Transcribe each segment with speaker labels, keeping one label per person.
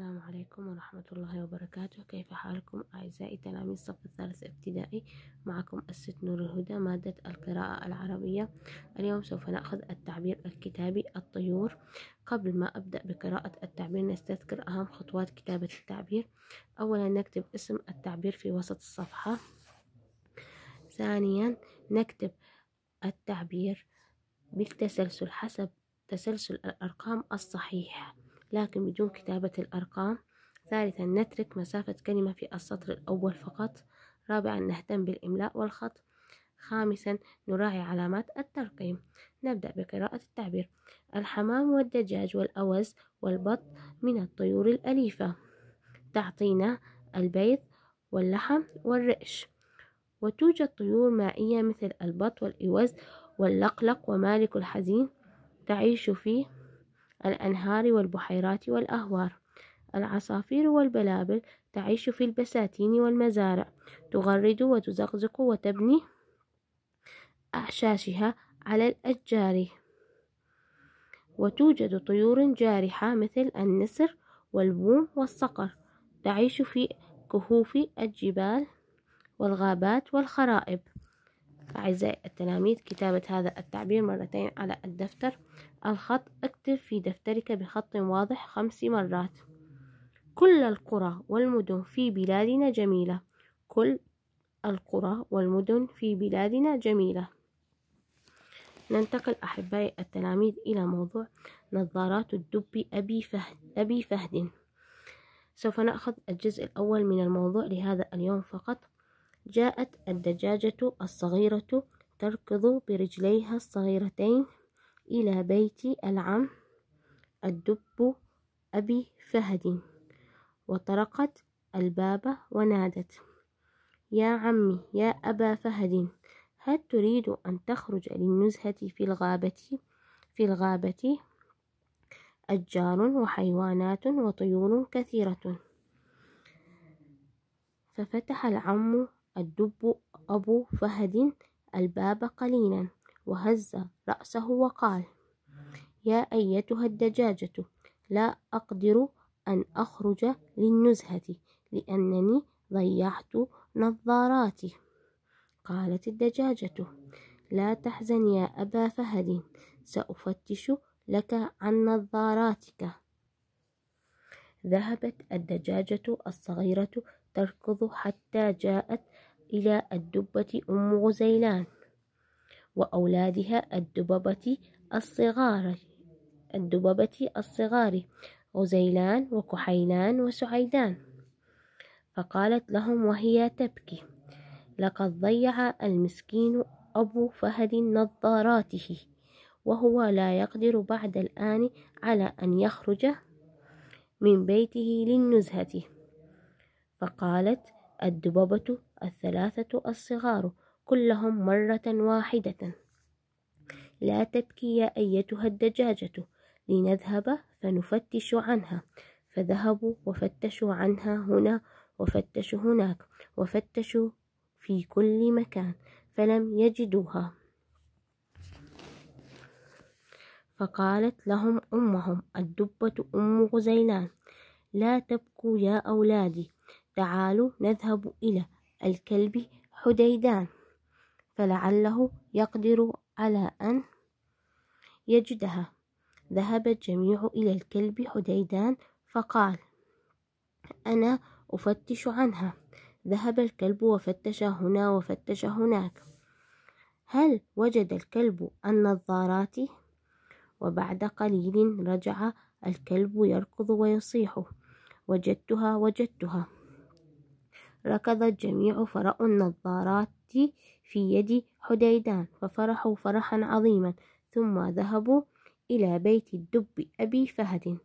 Speaker 1: السلام عليكم ورحمة الله وبركاته كيف حالكم أعزائي تلاميذ الصف الثالث ابتدائي معكم الست نور الهدى مادة القراءة العربية اليوم سوف نأخذ التعبير الكتابي الطيور قبل ما أبدأ بقراءة التعبير نستذكر أهم خطوات كتابة التعبير أولا نكتب اسم التعبير في وسط الصفحة ثانيا نكتب التعبير بالتسلسل حسب تسلسل الأرقام الصحيحة لكن بدون كتابة الأرقام ثالثا نترك مسافة كلمة في السطر الأول فقط رابعا نهتم بالإملاء والخط خامسا نراعي علامات الترقيم نبدأ بقراءة التعبير الحمام والدجاج والأوز والبط من الطيور الأليفة تعطينا البيض واللحم والرئش وتوجد طيور مائية مثل البط والإوز واللقلق ومالك الحزين تعيش فيه الأنهار والبحيرات والأهوار العصافير والبلابل تعيش في البساتين والمزارع تغرد وتزقزق وتبني أعشاشها على الأشجار وتوجد طيور جارحة مثل النسر والبوم والصقر تعيش في كهوف الجبال والغابات والخرائب أعزائي التلاميذ كتابة هذا التعبير مرتين على الدفتر الخط اكتب في دفترك بخط واضح خمس مرات كل القرى والمدن في بلادنا جميلة كل القرى والمدن في بلادنا جميلة ننتقل أحبائي التلاميذ إلى موضوع نظارات الدب أبي فهد, أبي فهد سوف نأخذ الجزء الأول من الموضوع لهذا اليوم فقط جاءت الدجاجة الصغيرة تركض برجليها الصغيرتين إلى بيت العم الدب أبي فهد وطرقت الباب ونادت يا عمي يا أبا فهد هل تريد أن تخرج للنزهة في الغابة في الغابة أشجار وحيوانات وطيور كثيرة ففتح العم الدب أبو فهد الباب قليلا وهز رأسه وقال يا أيتها الدجاجة لا أقدر أن أخرج للنزهة لأنني ضيعت نظاراتي قالت الدجاجة لا تحزن يا أبا فهد سأفتش لك عن نظاراتك ذهبت الدجاجة الصغيرة تركض حتى جاءت إلى الدبة أم غزيلان وأولادها الدببة الصغار الدببة الصغار غزيلان وكحيلان وسعيدان فقالت لهم وهي تبكي لقد ضيع المسكين أبو فهد نظاراته وهو لا يقدر بعد الآن على أن يخرج من بيته للنزهة فقالت الدببة الثلاثة الصغار كلهم مرة واحدة لا تبكي يا أيتها الدجاجة لنذهب فنفتش عنها فذهبوا وفتشوا عنها هنا وفتشوا هناك وفتشوا في كل مكان فلم يجدوها فقالت لهم أمهم الدبة أم غزيلان لا تبكوا يا أولادي تعالوا نذهب إلى الكلب حديدان فلعله يقدر على أن يجدها ذهب الجميع إلى الكلب حديدان فقال أنا أفتش عنها ذهب الكلب وفتش هنا وفتش هناك هل وجد الكلب النظارات وبعد قليل رجع الكلب يركض ويصيح وجدتها وجدتها ركض الجميع فرأوا النظارات في يد حديدان ففرحوا فرحا عظيما ثم ذهبوا إلى بيت الدب أبي فهد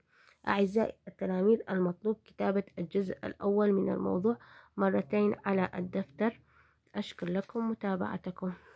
Speaker 1: أعزائي التلاميذ المطلوب كتابة الجزء الأول من الموضوع مرتين على الدفتر أشكر لكم متابعتكم